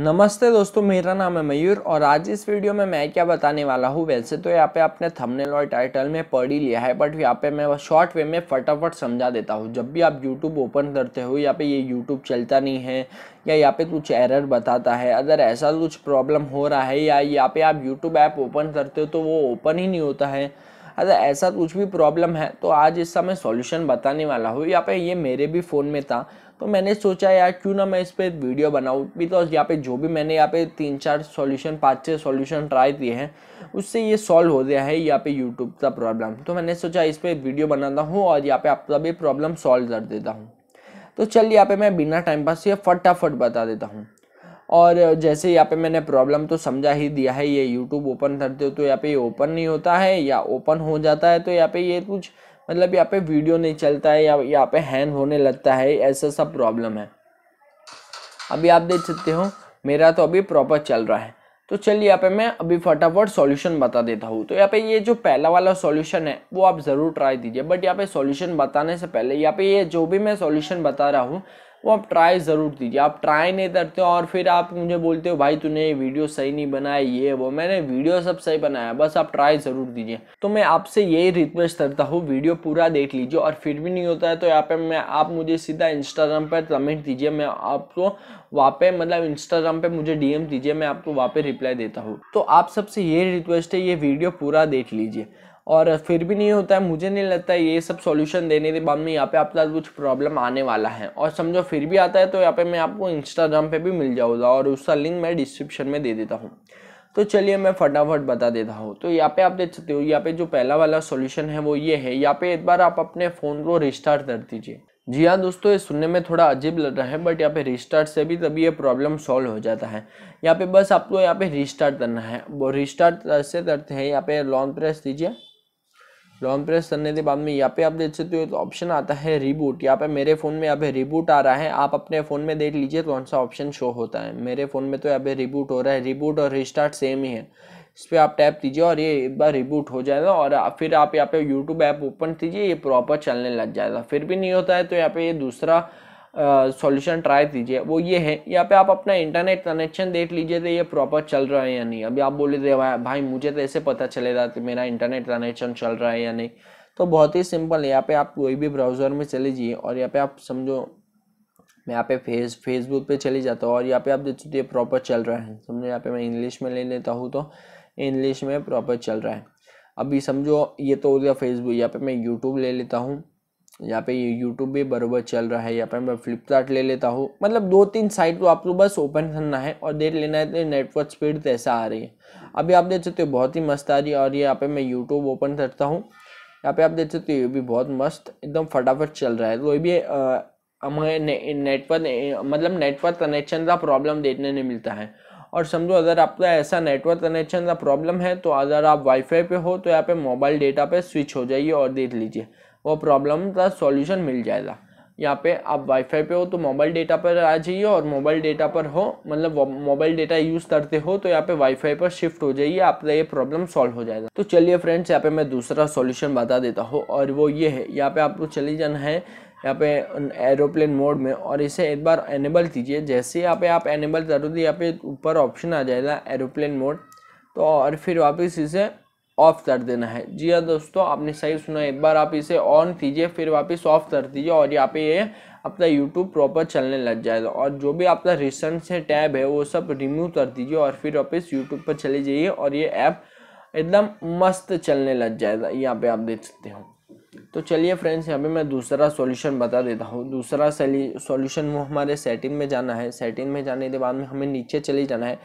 नमस्ते दोस्तों मेरा नाम है मयूर और आज इस वीडियो में मैं क्या बताने वाला हूँ वैसे तो यहाँ पे आपने थंबनेल और टाइटल में पढ़ ही लिया है बट यहाँ पे मैं शॉर्ट वे में फटाफट समझा देता हूँ जब भी आप यूट्यूब ओपन करते हो यहाँ पे ये यूट्यूब चलता नहीं है या यहाँ पे कुछ एरर बताता है अगर ऐसा कुछ प्रॉब्लम हो रहा है या यहाँ पे आप यूट्यूब ऐप ओपन करते हो तो वो ओपन ही नहीं होता है अगर ऐसा कुछ भी प्रॉब्लम है तो आज इसका मैं सॉल्यूशन बताने वाला हूँ यहाँ पे ये मेरे भी फ़ोन में था तो मैंने सोचा यार क्यों ना मैं इस पर वीडियो बनाऊँ बिकॉज यहाँ पे जो भी मैंने यहाँ पे तीन चार सॉल्यूशन पाँच छः सॉल्यूशन ट्राई किए हैं उससे ये सॉल्व हो गया है यहाँ पे यूट्यूब का प्रॉब्लम तो मैंने सोचा इस पर वीडियो बनाता हूँ और यहाँ पे आपका भी प्रॉब्लम सॉल्व कर देता हूँ तो चल यहाँ पे मैं बिना टाइम पास ये फटाफट बता देता हूँ और जैसे यहाँ पे मैंने प्रॉब्लम तो समझा ही दिया है ये यूट्यूब ओपन करते हो तो यहाँ पे ये ओपन नहीं होता है या ओपन हो जाता है तो यहाँ पे ये कुछ मतलब यहाँ पे वीडियो नहीं चलता है या यहाँ पे हैंग होने लगता है ऐसा सब प्रॉब्लम है अभी आप देख सकते हो मेरा तो अभी प्रॉपर चल रहा है तो चलिए यहाँ पे मैं अभी फटाफट सॉल्यूशन बता देता हूँ तो यहाँ पे ये जो पहला वाला सॉल्यूशन है वो आप ज़रूर ट्राई दीजिए बट यहाँ पे सॉल्यूशन बताने से पहले यहाँ पे ये जो भी मैं सॉल्यूशन बता रहा हूँ वो आप ट्राई ज़रूर दीजिए आप ट्राई नहीं करते हो और फिर आप मुझे बोलते हो भाई तूने ये वीडियो सही नहीं बनाया ये वो मैंने वीडियो सब सही बनाया बस आप ट्राई ज़रूर दीजिए तो मैं आपसे यही रिक्वेस्ट करता हूँ वीडियो पूरा देख लीजिए और फिर भी नहीं होता है तो यहाँ पर मैं आप मुझे सीधा इंस्टाग्राम पर कमेंट दीजिए मैं आपको वहाँ पे मतलब इंस्टाग्राम पे मुझे डीएम दीजिए मैं आपको वहाँ पे रिप्लाई देता हूँ तो आप सबसे ये रिक्वेस्ट है ये वीडियो पूरा देख लीजिए और फिर भी नहीं होता है मुझे नहीं लगता है ये सब सॉल्यूशन देने के बाद में यहाँ पे आपके साथ कुछ प्रॉब्लम आने वाला है और समझो फिर भी आता है तो यहाँ पे मैं आपको इंस्टाग्राम पे भी मिल जाऊँगा और उसका लिंक मैं डिस्क्रिप्शन में दे देता हूँ तो चलिए मैं फटाफट बता देता हूँ तो यहाँ पे आप देख सकते हो यहाँ पे जो पहला वाला सॉल्यूशन है वो ये है यहाँ पे एक बार आप अपने फ़ोन को रिस्टार्ट कर दीजिए जी हाँ दोस्तों ये सुनने में थोड़ा अजीब लग रहा है बट यहाँ पे रिस्टार्ट से भी तभी ये प्रॉब्लम सॉल्व हो जाता है यहाँ पे बस आपको यहाँ पे रिस्टार्ट करना है वो रिस्टार्ट से करते हैं यहाँ पे लॉन्ग प्रेस दीजिए लॉन्ग प्रेस करने के बाद में यहाँ पे आप देख सकते हो तो ऑप्शन आता है रिबूट यहाँ पे मेरे फ़ोन में यहाँ पे रिबूट आ रहा है आप अपने फ़ोन में देख लीजिए कौन सा ऑप्शन शो होता है मेरे फ़ोन में तो यहाँ पे रिबूट हो रहा है रिबूट और रिस्टार्ट सेम ही है इस पर आप टैप कीजिए और ये एक बार रिबूट हो जाएगा और फिर आप यहाँ पे यूट्यूब ऐप ओपन कीजिए ये प्रॉपर चलने लग जाएगा फिर भी नहीं होता है तो यहाँ पे ये दूसरा सॉल्यूशन ट्राई कीजिए वो ये है यहाँ पे आप अपना इंटरनेट कनेक्शन देख लीजिए तो ये प्रॉपर चल रहा है या नहीं अभी आप बोले थे भाई मुझे तो ऐसे पता चलेगा कि मेरा इंटरनेट कनेक्शन चल रहा है या नहीं तो बहुत ही सिंपल है यहाँ पे आप कोई भी ब्राउज़र में चले जाइए और यहाँ पे आप समझो मैं यहाँ पे फेस फेसबुक पे चले जाता हूँ और यहाँ पे आप देख सकते प्रॉपर चल रहा है समझो यहाँ पे मैं इंग्लिश में ले लेता हूँ तो इंग्लिश में प्रॉपर चल रहा है अभी समझो ये तो हो गया फेसबुक यहाँ पे मैं यूट्यूब ले लेता हूँ यहाँ पे यूट्यूब भी बरोबर चल रहा है यहाँ पे मैं फ्लिपकार्ट ले लेता हूँ मतलब दो तीन साइट को आपको बस ओपन करना है और देख लेना है नेटवर्क स्पीड कैसा आ रही है अभी आप देख सकते हो बहुत ही मस्त आ रही है और यहाँ पे मैं यूट्यूब ओपन करता हूँ यहाँ पे आप देख सकते हो ये भी बहुत मस्त एकदम फटाफट चल रहा है तो ये भी हमें ने, नेटवर्क मतलब नेटवर्क कनेक्शन का प्रॉब्लम देखने नहीं मिलता है और समझो अगर आपका ऐसा नेटवर्क कनेक्शन का प्रॉब्लम है तो अगर आप वाईफाई पे हो तो यहाँ पे मोबाइल डेटा पे स्विच हो जाइए और देख लीजिए वो प्रॉब्लम का सॉल्यूशन मिल जाएगा यहाँ पे आप वाईफाई पे हो तो मोबाइल डेटा पर आ जाइए और मोबाइल डेटा पर हो मतलब मोबाइल डेटा यूज़ करते हो तो यहाँ पे वाईफाई पर शिफ्ट हो जाइए आपका ये प्रॉब्लम सॉल्व हो जाएगा तो चलिए फ्रेंड्स यहाँ पे मैं दूसरा सॉल्यूशन बता देता हूँ और वो ये है यहाँ पे आपको चले जाना है यहाँ पे एरोप्लेन मोड में और इसे एक बार एनेबल कीजिए जैसे यहाँ पे आप एनेबल करो तो यहाँ पे ऊपर ऑप्शन आ जाएगा एरोप्लेन मोड तो और फिर वापस इसे ऑफ कर देना है जी हाँ दोस्तों आपने सही सुना एक बार आप इसे ऑन कीजिए फिर वापस ऑफ कर दीजिए और यहाँ पे ये अपना यूट्यूब प्रॉपर चलने लग जाएगा और जो भी आपका रिसेंट से टैब है वो सब रिमूव कर दीजिए और फिर वापस यूट्यूब पर चले जाइए और ये ऐप एकदम मस्त चलने लग जाएगा यहाँ पे आप देख सकते हो तो चलिए फ्रेंड्स यहाँ पे मैं दूसरा सॉल्यूशन बता देता हूँ दूसरा सॉल्यूशन वो हमारे सेटिंग में जाना है सेटिंग में जाने के बाद में हमें नीचे चले जाना है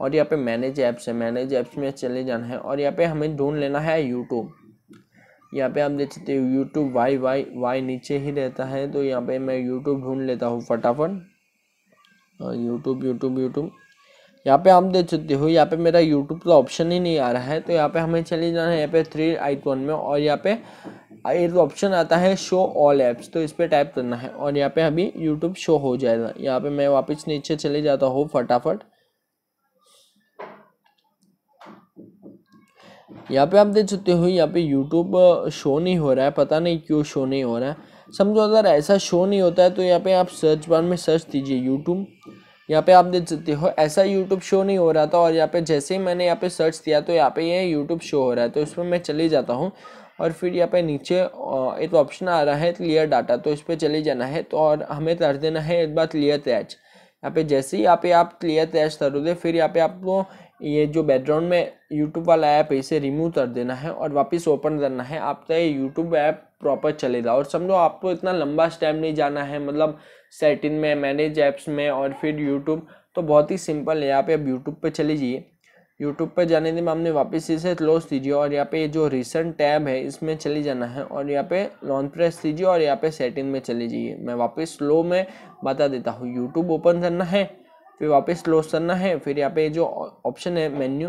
और यहाँ पे मैनेज ऐप्स है मैनेज ऐप्स में चले जाना है और यहाँ पे हमें ढूंढ लेना है यूट्यूब यहाँ पे आप देख सकते हो यूट्यूब वाई वाई वाई नीचे ही रहता है तो यहाँ पे मैं यूट्यूब ढूंढ लेता हूँ फटाफट यूट्यूब यूट्यूब यूट्यूब यहाँ पे आप देख सकते हो यहाँ पे मेरा यूट्यूब का ऑप्शन ही नहीं आ रहा है तो यहाँ पे हमें चले जाना है यहाँ पे थ्री आइकॉन में और यहाँ पे एक ऑप्शन तो आता है शो ऑल ऐप्स तो इस पर टाइप करना है और यहाँ पे अभी यूट्यूब शो हो जाएगा यहाँ पे मैं वापस नीचे चले जाता हूँ फटाफट यहाँ पे आप देख सकते हो यहाँ पे यूट्यूब शो नहीं हो रहा है पता नहीं क्यों शो नहीं हो रहा है समझो अगर ऐसा शो नहीं होता है तो यहाँ पे आप सर्च बार में सर्च दीजिए यूट्यूब यहाँ पे आप देख सकते हो ऐसा यूट्यूब शो नहीं हो रहा था और यहाँ पे जैसे ही मैंने यहाँ पे सर्च किया तो यहाँ पे ये यूट्यूब शो हो रहा है तो इसमें मैं चले जाता हूँ और फिर यहाँ पे नीचे एक ऑप्शन आ रहा है क्लियर डाटा तो इस पर चले जाना है तो और हमें कर देना है एक बार क्लियर टैच यहाँ पे जैसे ही यहाँ पे आप क्लियर टैच करोगे फिर यहाँ पे आपको ये जो बैकग्राउंड में यूट्यूब वाला ऐप है इसे रिमूव कर देना है और वापस ओपन करना है आपका तो ये यूट्यूब ऐप प्रॉपर चलेगा और समझो आपको इतना लंबा स्टेप नहीं जाना है मतलब सेटिंग में मैनेज ऐप्स में और फिर यूट्यूब तो बहुत ही सिंपल है यहाँ पे अब यूट्यूब पे चले जाइए यूट्यूब पे जाने के हमने वापस इसे क्लोज कीजिए और यहाँ पे जो रिसेंट टैब है इसमें चले जाना है और यहाँ पे लॉन्च प्रेस कीजिए और यहाँ पे सेटिंग में चले जाइए मैं वापस स्लो में बता देता हूँ यूट्यूब ओपन करना है फिर वापस क्लोज करना है फिर यहाँ पे जो ऑप्शन है मेन्यू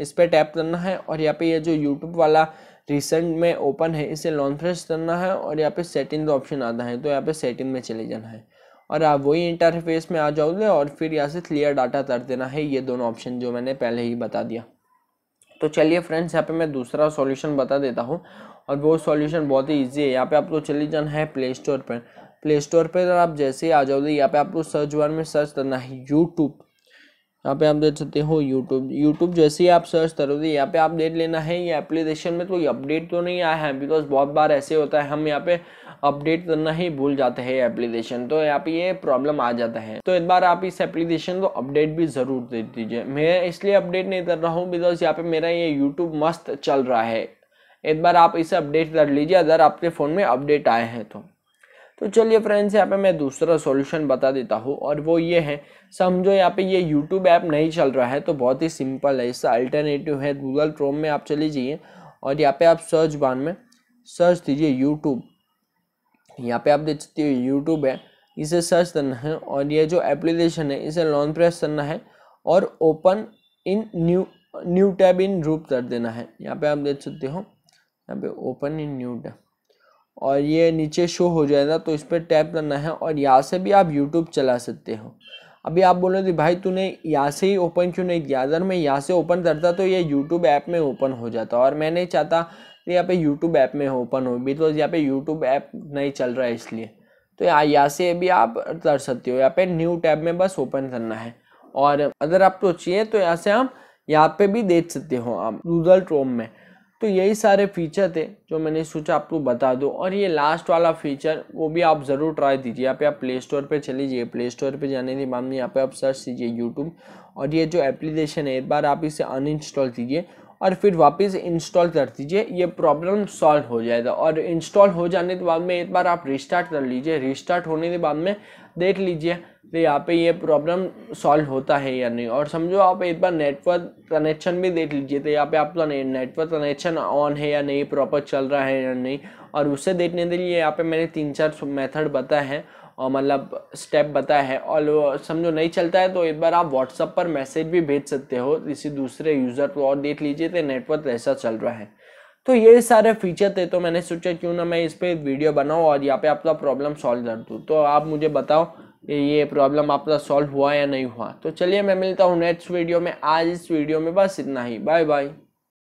इस पर टैप करना है और यहाँ पे ये जो यूट्यूब वाला रिसेंट में ओपन है इसे लॉन्च फ्रेश करना है और यहाँ पे सेटिंग का ऑप्शन आता है तो यहाँ पे सेटिंग में चले जाना है और आप वही इंटरफेस में आ जाओगे और फिर यहाँ से क्लियर डाटा कर देना है ये दोनों ऑप्शन जो मैंने पहले ही बता दिया तो चलिए फ्रेंड्स यहाँ पे मैं दूसरा सॉल्यूशन बता देता हूँ और वो सॉल्यूशन बहुत ही ईजी है यहाँ पे आपको तो चले जाना है प्ले स्टोर पर प्ले स्टोर पर आप जैसे ही आ जाओगे यहाँ पे आपको सर्च बार में सर्च करना है यूट्यूब यहाँ पे आप देख सकते हो यूट्यूब यूट्यूब जैसे ही आप सर्च करोगे यहाँ पे आप देख लेना है ये एप्लीकेशन में कोई तो अपडेट तो नहीं आया है बिकॉज बहुत बार ऐसे होता है हम यहाँ पे अपडेट करना ही भूल जाते हैं एप्लीकेशन तो यहाँ पे ये प्रॉब्लम आ जाता है तो एक बार आप इस एप्लीकेशन को अपडेट भी ज़रूर दे दीजिए मैं इसलिए अपडेट नहीं कर रहा हूँ बिकॉज यहाँ पर मेरा ये यूट्यूब मस्त चल रहा है एक बार आप इसे अपडेट कर लीजिए अगर आपके फ़ोन में अपडेट आए हैं तो तो चलिए फ्रेंड्स यहाँ पे मैं दूसरा सॉल्यूशन बता देता हूँ और वो ये है समझो यहाँ पे ये यूट्यूब ऐप नहीं चल रहा है तो बहुत ही सिंपल है इसका अल्टरनेटिव है गूगल क्रोम में आप चले जाइए और यहाँ पे आप सर्च बार में सर्च दीजिए यूट्यूब यहाँ पे आप देख सकते हो यूट्यूब है इसे सर्च करना है और ये जो एप्लीकेशन है इसे लॉन्च प्रेस करना है और open in new new tab इन रूप कर देना है यहाँ पे आप देख सकते हो यहाँ पे ओपन इन न्यू टैब और ये नीचे शो हो जाएगा तो इस पर टैप करना है और यहाँ से भी आप यूट्यूब चला सकते हो अभी आप बोल रहे थे भाई तूने यहाँ से ही ओपन क्यों नहीं किया अगर मैं यहाँ से ओपन करता तो ये यूट्यूब ऐप में ओपन हो जाता और मैं नहीं चाहता यहाँ पे यूट्यूब ऐप में ओपन हो बिकॉज यहाँ पे यूट्यूब ऐप नहीं चल रहा है इसलिए तो यहाँ यहाँ से भी आप कर सकते हो यहाँ पे न्यू टैब में बस ओपन करना है और अगर आपको सोचिए चाहिए तो यहाँ से आप यहाँ पे भी देख सकते हो आप गूगल क्रोम में तो यही सारे फीचर थे जो मैंने सोचा आपको बता दूँ और ये लास्ट वाला फीचर वो भी आप ज़रूर ट्राई दीजिए यहाँ पे आप प्ले स्टोर पर चले जाइए प्ले स्टोर पर जाने के बाद में यहाँ पे आप सर्च कीजिए यूट्यूब और ये जो एप्लीकेशन है एक बार आप इसे अनइंस्टॉल कीजिए और फिर वापस इंस्टॉल कर दीजिए ये प्रॉब्लम सॉल्व हो जाएगा और इंस्टॉल हो जाने के बाद में एक बार आप रिस्टार्ट कर लीजिए रिस्टार्ट होने के बाद में देख लीजिए तो यहाँ पे ये प्रॉब्लम सॉल्व होता है या नहीं और समझो आप एक बार नेटवर्क कनेक्शन भी देख लीजिए तो यहाँ पे आपका नेटवर्क कनेक्शन ऑन है या नहीं प्रॉपर चल रहा है या नहीं और उसे देखने के लिए यहाँ पे मैंने तीन चार मेथड बताए हैं मतलब स्टेप बताया है और समझो नहीं चलता है तो एक बार आप व्हाट्सअप पर मैसेज भी भेज सकते हो किसी दूसरे यूज़र को और देख लीजिए तो नेटवर्क ऐसा चल रहा है तो ये सारे फीचर थे तो मैंने सोचा क्यों ना मैं इस पर वीडियो बनाऊँ और यहाँ पे आपका प्रॉब्लम सॉल्व कर दूँ तो आप मुझे बताओ ये प्रॉब्लम आपका सॉल्व हुआ या नहीं हुआ तो चलिए मैं मिलता हूँ नेक्स्ट वीडियो में आज इस वीडियो में बस इतना ही बाय बाय